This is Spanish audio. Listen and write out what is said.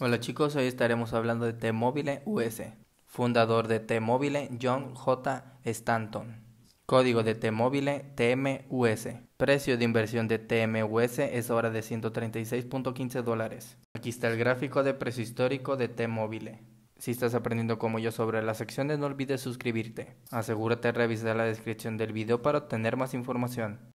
Hola chicos, hoy estaremos hablando de T-Mobile US, fundador de T-Mobile John J. Stanton. Código de T-Mobile TMUS. Precio de inversión de TMUS es ahora de 136.15 dólares. Aquí está el gráfico de precio histórico de T-Mobile. Si estás aprendiendo como yo sobre las acciones, no olvides suscribirte. Asegúrate de revisar la descripción del video para obtener más información.